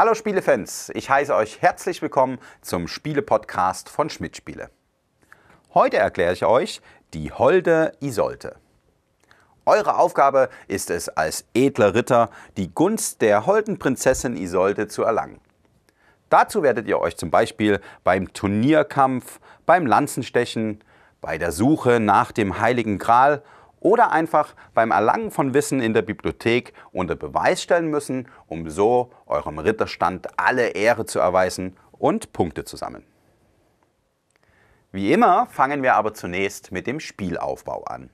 Hallo Spielefans, ich heiße euch herzlich willkommen zum Spiele-Podcast von Schmidt Spiele. Heute erkläre ich euch die Holde Isolde. Eure Aufgabe ist es als edler Ritter, die Gunst der holden Prinzessin Isolde zu erlangen. Dazu werdet ihr euch zum Beispiel beim Turnierkampf, beim Lanzenstechen, bei der Suche nach dem Heiligen Gral oder einfach beim Erlangen von Wissen in der Bibliothek unter Beweis stellen müssen, um so eurem Ritterstand alle Ehre zu erweisen und Punkte zu sammeln. Wie immer fangen wir aber zunächst mit dem Spielaufbau an.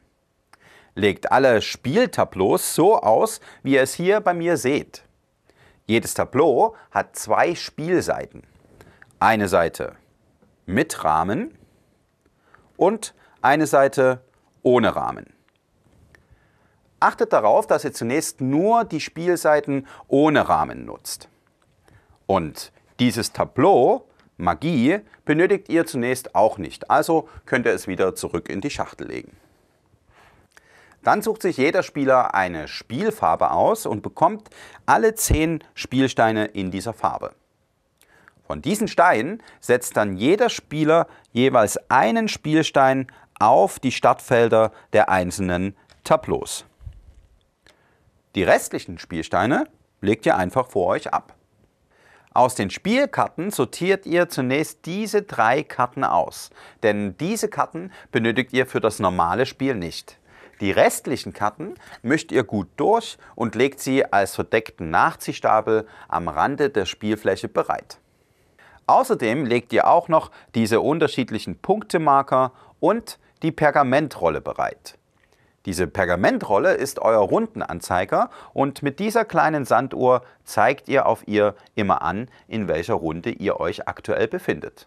Legt alle Spieltableaus so aus, wie ihr es hier bei mir seht. Jedes Tableau hat zwei Spielseiten. Eine Seite mit Rahmen und eine Seite ohne Rahmen. Achtet darauf, dass ihr zunächst nur die Spielseiten ohne Rahmen nutzt. Und dieses Tableau, Magie, benötigt ihr zunächst auch nicht, also könnt ihr es wieder zurück in die Schachtel legen. Dann sucht sich jeder Spieler eine Spielfarbe aus und bekommt alle 10 Spielsteine in dieser Farbe. Von diesen Steinen setzt dann jeder Spieler jeweils einen Spielstein auf die Startfelder der einzelnen Tableaus. Die restlichen Spielsteine legt ihr einfach vor euch ab. Aus den Spielkarten sortiert ihr zunächst diese drei Karten aus, denn diese Karten benötigt ihr für das normale Spiel nicht. Die restlichen Karten mischt ihr gut durch und legt sie als verdeckten Nachziehstapel am Rande der Spielfläche bereit. Außerdem legt ihr auch noch diese unterschiedlichen Punktemarker und die Pergamentrolle bereit. Diese Pergamentrolle ist euer Rundenanzeiger und mit dieser kleinen Sanduhr zeigt ihr auf ihr immer an, in welcher Runde ihr euch aktuell befindet.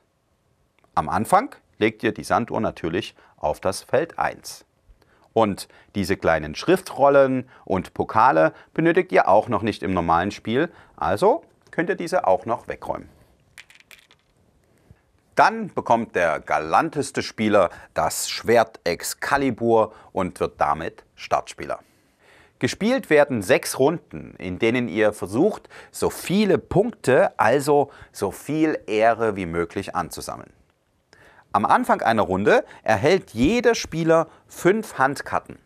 Am Anfang legt ihr die Sanduhr natürlich auf das Feld 1. Und diese kleinen Schriftrollen und Pokale benötigt ihr auch noch nicht im normalen Spiel, also könnt ihr diese auch noch wegräumen. Dann bekommt der galanteste Spieler das Schwert Excalibur und wird damit Startspieler. Gespielt werden sechs Runden, in denen ihr versucht, so viele Punkte, also so viel Ehre wie möglich anzusammeln. Am Anfang einer Runde erhält jeder Spieler fünf Handkarten.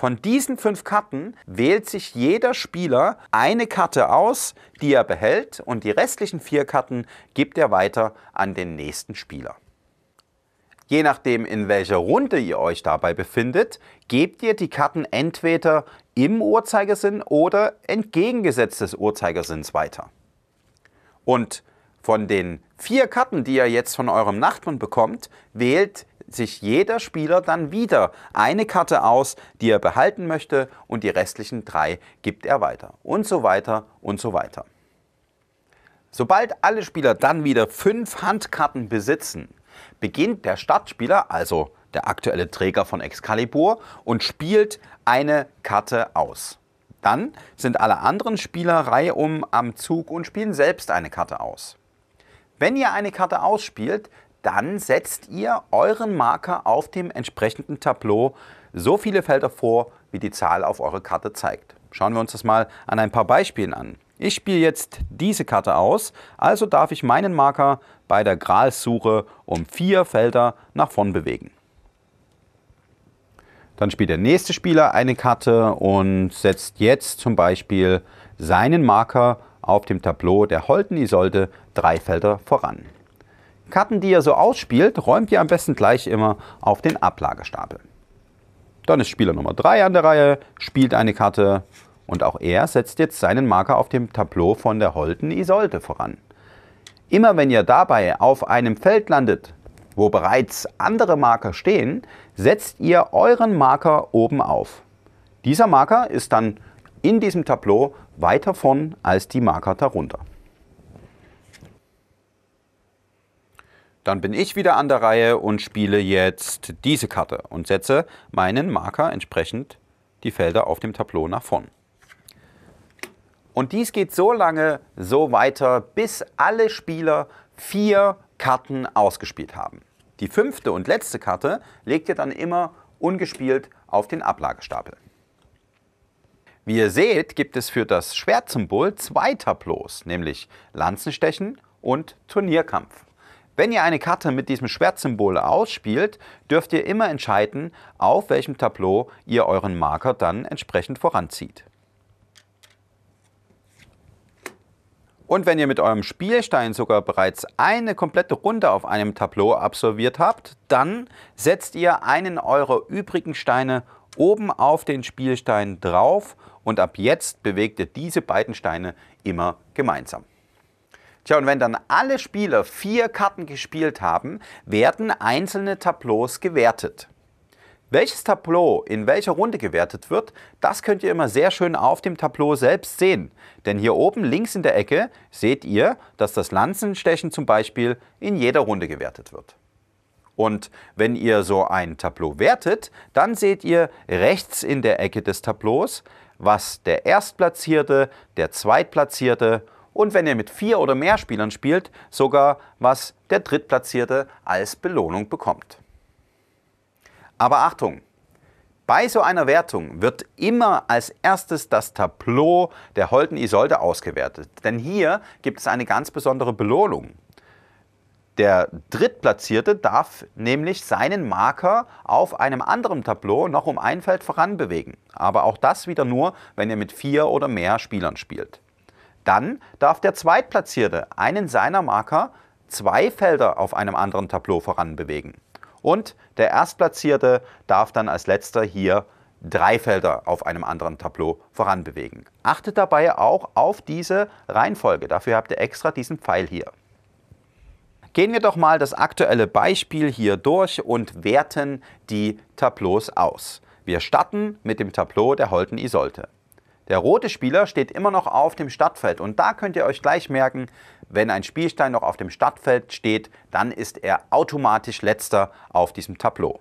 Von diesen fünf Karten wählt sich jeder Spieler eine Karte aus, die er behält und die restlichen vier Karten gibt er weiter an den nächsten Spieler. Je nachdem, in welcher Runde ihr euch dabei befindet, gebt ihr die Karten entweder im Uhrzeigersinn oder entgegengesetzt des Uhrzeigersinns weiter. Und von den vier Karten, die ihr jetzt von eurem Nachbarn bekommt, wählt ihr sich jeder Spieler dann wieder eine Karte aus, die er behalten möchte und die restlichen drei gibt er weiter. Und so weiter und so weiter. Sobald alle Spieler dann wieder fünf Handkarten besitzen, beginnt der Startspieler, also der aktuelle Träger von Excalibur, und spielt eine Karte aus. Dann sind alle anderen Spieler reihum am Zug und spielen selbst eine Karte aus. Wenn ihr eine Karte ausspielt, dann setzt ihr euren Marker auf dem entsprechenden Tableau so viele Felder vor, wie die Zahl auf eurer Karte zeigt. Schauen wir uns das mal an ein paar Beispielen an. Ich spiele jetzt diese Karte aus, also darf ich meinen Marker bei der Gralssuche um vier Felder nach vorn bewegen. Dann spielt der nächste Spieler eine Karte und setzt jetzt zum Beispiel seinen Marker auf dem Tableau der Holten Isolde drei Felder voran. Karten, die ihr so ausspielt, räumt ihr am besten gleich immer auf den Ablagestapel. Dann ist Spieler Nummer 3 an der Reihe, spielt eine Karte und auch er setzt jetzt seinen Marker auf dem Tableau von der Holden Isolde voran. Immer wenn ihr dabei auf einem Feld landet, wo bereits andere Marker stehen, setzt ihr euren Marker oben auf. Dieser Marker ist dann in diesem Tableau weiter vorn als die Marker darunter. Dann bin ich wieder an der Reihe und spiele jetzt diese Karte und setze meinen Marker entsprechend die Felder auf dem Tableau nach vorn. Und dies geht so lange so weiter, bis alle Spieler vier Karten ausgespielt haben. Die fünfte und letzte Karte legt ihr dann immer ungespielt auf den Ablagestapel. Wie ihr seht, gibt es für das Schwertsymbol zwei Tableaus, nämlich Lanzenstechen und Turnierkampf. Wenn ihr eine Karte mit diesem Schwertsymbol ausspielt, dürft ihr immer entscheiden, auf welchem Tableau ihr euren Marker dann entsprechend voranzieht. Und wenn ihr mit eurem Spielstein sogar bereits eine komplette Runde auf einem Tableau absolviert habt, dann setzt ihr einen eurer übrigen Steine oben auf den Spielstein drauf und ab jetzt bewegt ihr diese beiden Steine immer gemeinsam. Tja, und wenn dann alle Spieler vier Karten gespielt haben, werden einzelne Tableaus gewertet. Welches Tableau in welcher Runde gewertet wird, das könnt ihr immer sehr schön auf dem Tableau selbst sehen. Denn hier oben links in der Ecke seht ihr, dass das Lanzenstechen zum Beispiel in jeder Runde gewertet wird. Und wenn ihr so ein Tableau wertet, dann seht ihr rechts in der Ecke des Tableaus, was der Erstplatzierte, der Zweitplatzierte und wenn ihr mit vier oder mehr Spielern spielt, sogar was der Drittplatzierte als Belohnung bekommt. Aber Achtung! Bei so einer Wertung wird immer als erstes das Tableau der Holden Isolde ausgewertet, denn hier gibt es eine ganz besondere Belohnung. Der Drittplatzierte darf nämlich seinen Marker auf einem anderen Tableau noch um ein Feld voran bewegen. Aber auch das wieder nur, wenn ihr mit vier oder mehr Spielern spielt. Dann darf der Zweitplatzierte einen seiner Marker zwei Felder auf einem anderen Tableau voranbewegen. Und der Erstplatzierte darf dann als letzter hier drei Felder auf einem anderen Tableau voranbewegen. Achtet dabei auch auf diese Reihenfolge. Dafür habt ihr extra diesen Pfeil hier. Gehen wir doch mal das aktuelle Beispiel hier durch und werten die Tableaus aus. Wir starten mit dem Tableau der Holten Isolte. Der rote Spieler steht immer noch auf dem Stadtfeld und da könnt ihr euch gleich merken, wenn ein Spielstein noch auf dem Stadtfeld steht, dann ist er automatisch letzter auf diesem Tableau.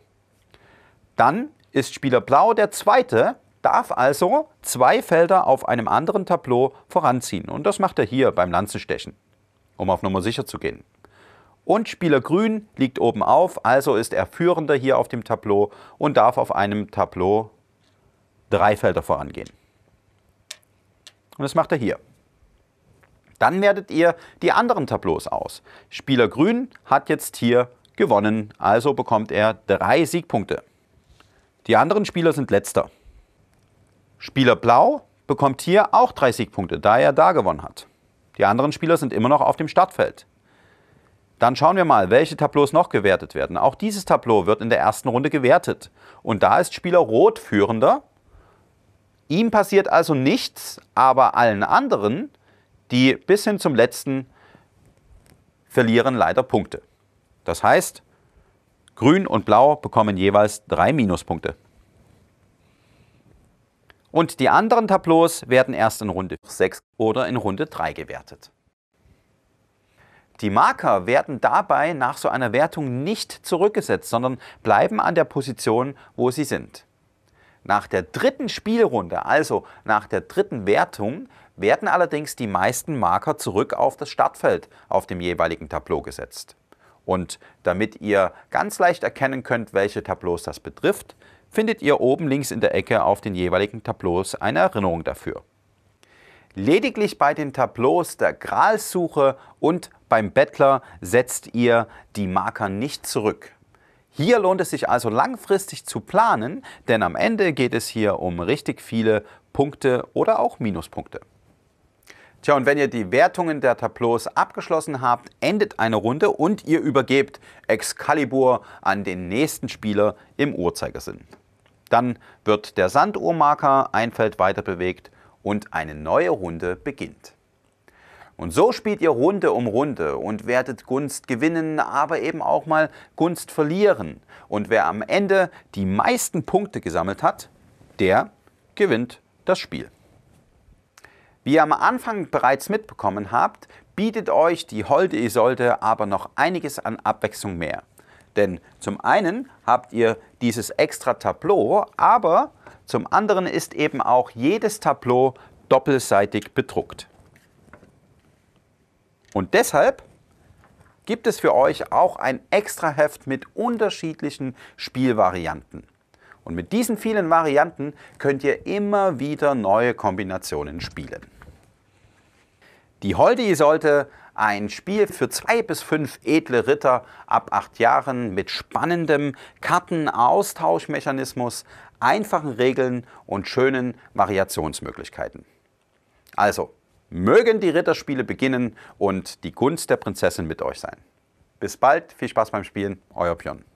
Dann ist Spieler Blau der zweite, darf also zwei Felder auf einem anderen Tableau voranziehen. Und das macht er hier beim Lanzenstechen, um auf Nummer sicher zu gehen. Und Spieler Grün liegt oben auf, also ist er führender hier auf dem Tableau und darf auf einem Tableau drei Felder vorangehen. Und das macht er hier. Dann wertet ihr die anderen Tableaus aus. Spieler Grün hat jetzt hier gewonnen, also bekommt er drei Siegpunkte. Die anderen Spieler sind letzter. Spieler Blau bekommt hier auch drei Siegpunkte, da er da gewonnen hat. Die anderen Spieler sind immer noch auf dem Startfeld. Dann schauen wir mal, welche Tableaus noch gewertet werden. Auch dieses Tableau wird in der ersten Runde gewertet. Und da ist Spieler Rot führender Ihm passiert also nichts, aber allen anderen, die bis hin zum letzten verlieren leider Punkte. Das heißt, Grün und Blau bekommen jeweils drei Minuspunkte. Und die anderen Tableaus werden erst in Runde 6 oder in Runde 3 gewertet. Die Marker werden dabei nach so einer Wertung nicht zurückgesetzt, sondern bleiben an der Position, wo sie sind. Nach der dritten Spielrunde, also nach der dritten Wertung, werden allerdings die meisten Marker zurück auf das Startfeld auf dem jeweiligen Tableau gesetzt. Und damit ihr ganz leicht erkennen könnt, welche Tableaus das betrifft, findet ihr oben links in der Ecke auf den jeweiligen Tableaus eine Erinnerung dafür. Lediglich bei den Tableaus der Gralssuche und beim Bettler setzt ihr die Marker nicht zurück. Hier lohnt es sich also langfristig zu planen, denn am Ende geht es hier um richtig viele Punkte oder auch Minuspunkte. Tja, und wenn ihr die Wertungen der Tableaus abgeschlossen habt, endet eine Runde und ihr übergebt Excalibur an den nächsten Spieler im Uhrzeigersinn. Dann wird der Sanduhrmarker ein Feld weiter bewegt und eine neue Runde beginnt. Und so spielt ihr Runde um Runde und werdet Gunst gewinnen, aber eben auch mal Gunst verlieren. Und wer am Ende die meisten Punkte gesammelt hat, der gewinnt das Spiel. Wie ihr am Anfang bereits mitbekommen habt, bietet euch die Holde Isolde aber noch einiges an Abwechslung mehr. Denn zum einen habt ihr dieses extra Tableau, aber zum anderen ist eben auch jedes Tableau doppelseitig bedruckt. Und deshalb gibt es für euch auch ein extra Heft mit unterschiedlichen Spielvarianten. Und mit diesen vielen Varianten könnt ihr immer wieder neue Kombinationen spielen. Die Holdi sollte ein Spiel für zwei bis fünf edle Ritter ab acht Jahren mit spannendem Kartenaustauschmechanismus, einfachen Regeln und schönen Variationsmöglichkeiten. Also, Mögen die Ritterspiele beginnen und die Gunst der Prinzessin mit euch sein. Bis bald, viel Spaß beim Spielen, euer Björn.